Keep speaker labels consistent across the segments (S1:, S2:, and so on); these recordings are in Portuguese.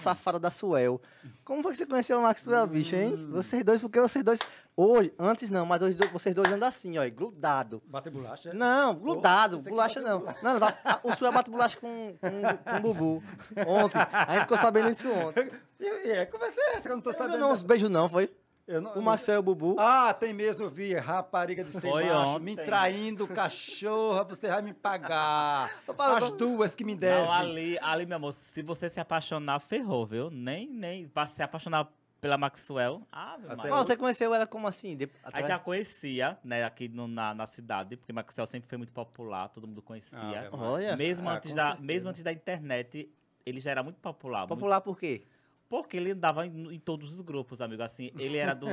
S1: safada da Suel. Como foi que você conheceu o Maxwell, bicho, hein? Hum. Vocês dois, porque vocês dois. Hoje, antes não, mas hoje vocês dois andam assim, ó, grudado. Bater bolacha? Não, grudado, oh, bolacha não. Bolacha. Não, não o Suel bate bolacha com, com, com o Bubu. Ontem. A gente ficou sabendo isso ontem. E, e é, como é essa que eu não tô sabendo? Não, uns beijos não, foi? Não, o Marcel eu... Bubu. Ah, tem mesmo, vi. Rapariga de sem macho, ontem. me traindo, cachorra, você vai me pagar. As duas que me deram. Não, ali, ali, meu amor, se você se apaixonar, ferrou, viu? Nem, nem, pra se apaixonar pela Maxwell. Ah, você conheceu ela como assim? De... Até... já conhecia, né, aqui no, na, na cidade, porque Maxwell sempre foi muito popular, todo mundo conhecia. Ah, é, mesmo, ah, antes da, mesmo antes da internet, ele já era muito popular. Popular muito... por quê? Porque ele andava em, em todos os grupos, amigo. Assim, ele era do,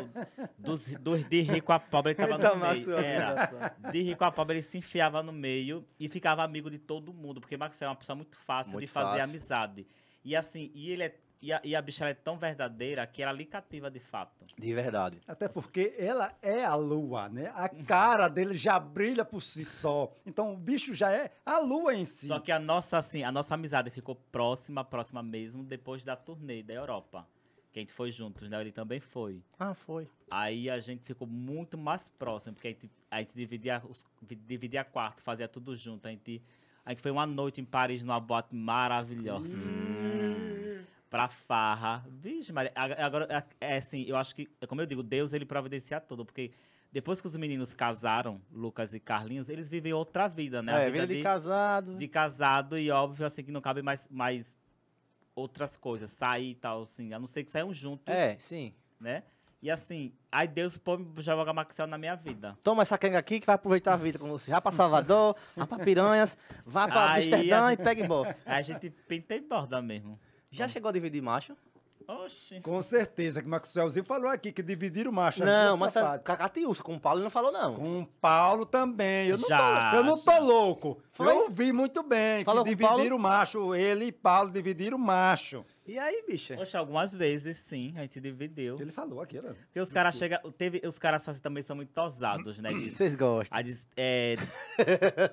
S1: dos, dos de rico a pobre, ele tava no meio. Era. De rico a pobre, ele se enfiava no meio e ficava amigo de todo mundo. Porque Maxwell é uma pessoa muito fácil muito de fazer fácil. amizade. E assim, e ele é e a, e a bicha é tão verdadeira que ela lhe cativa de fato. De verdade. Até porque ela é a lua, né? A cara dele já brilha por si só. Então o bicho já é a lua em si. Só que a nossa, assim, a nossa amizade ficou próxima, próxima mesmo, depois da turnê da Europa. Que a gente foi juntos, né? Ele também foi. Ah, foi. Aí a gente ficou muito mais próximo, porque a gente, a gente dividia, os, dividia quarto, fazia tudo junto. A gente, a gente foi uma noite em Paris numa boate maravilhosa. Hum pra farra. Vixe, Maria. Agora, é assim, eu acho que, é como eu digo, Deus ele providencia tudo, porque depois que os meninos casaram, Lucas e Carlinhos, eles vivem outra vida, né? É, a vida, vida de, de, casado. De casado, e óbvio, assim, que não cabe mais, mais outras coisas, sair e tal, assim, a não ser que saiam juntos. É, sim. Né? E assim, aí Deus já joga Maxel na minha vida. Toma essa canga aqui que vai aproveitar a vida com você. Vá pra Salvador, vá pra Piranhas, vá pra Amsterdã e pega em bofe. A gente pinta e borda mesmo. Já chegou a dividir macho? Oxi. Com certeza, que o Maxwellzinho falou aqui, que dividiram o macho. Não, mas Cacatiúça, com o Paulo ele não falou, não. Com o Paulo também. Eu não, tô, eu não tô louco. Foi? Eu ouvi muito bem falou que dividiram o macho. Ele e Paulo dividiram o macho. E aí, bicha? Poxa, algumas vezes, sim, a gente dividiu. Ele falou aqui, né? Porque os caras chega, Teve. Os caras também são muito tosados, né? Vocês gostam. é,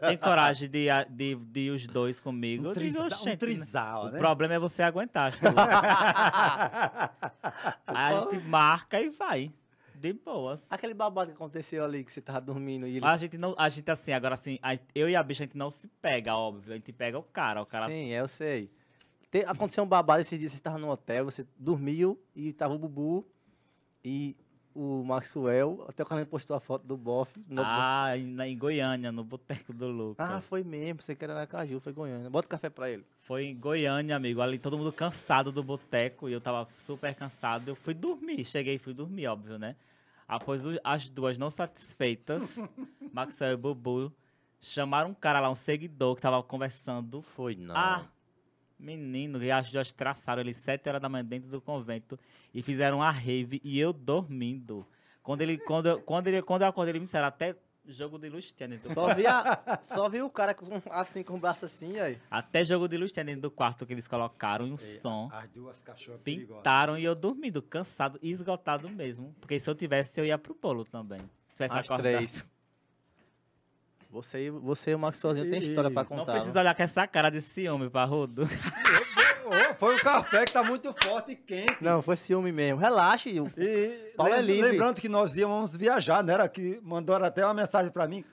S1: tem coragem de, de, de os dois comigo. Um, triza, digo, um né, trisal, né? O problema é você aguentar, acho Aí a gente marca e vai. De boas. Aquele babado que aconteceu ali que você tava dormindo e eles... A gente não. A gente assim, agora assim, a, eu e a bicha, a gente não se pega, óbvio. A gente pega o cara. O cara. Sim, eu sei. Te, aconteceu um babado esses dias, você estava no hotel, você dormiu e tava o Bubu e o Maxwell, até o Carlinhos postou a foto do bofe. ah, Na, em Goiânia, no Boteco do Lucas. Ah, foi mesmo, você que era na Caju, foi Goiânia. Bota café pra ele. Foi em Goiânia, amigo, ali todo mundo cansado do boteco, e eu tava super cansado, eu fui dormir, cheguei e fui dormir, óbvio, né? Após as duas não satisfeitas, Maxwell e Bubu chamaram um cara lá, um seguidor, que tava conversando. Foi, não. Ah, Menino, e as duas traçaram ele sete horas da manhã dentro do convento e fizeram a rave e eu dormindo. Quando ele, quando, eu- quando ele, quando eu acordei, ele me disseram até jogo de luz tinha dentro do Só vi, a- só vi o cara com- assim, com o braço assim, aí. Até jogo de luz tinha dentro do quarto que eles colocaram e um som. As duas cachorras perigosas. Pintaram e eu dormindo, cansado, esgotado mesmo. Porque se eu tivesse, eu ia pro bolo também. Se tivesse As acordado. três. Você, você e o Max sozinho tem história pra contar. Não precisa olhar com essa cara desse homem, parrudo. foi um café que tá muito forte e quente. Não, foi ciúme mesmo. Relaxe. E, Paulo é livre. Lembrando que nós íamos viajar, né? Era que mandaram até uma mensagem para mim.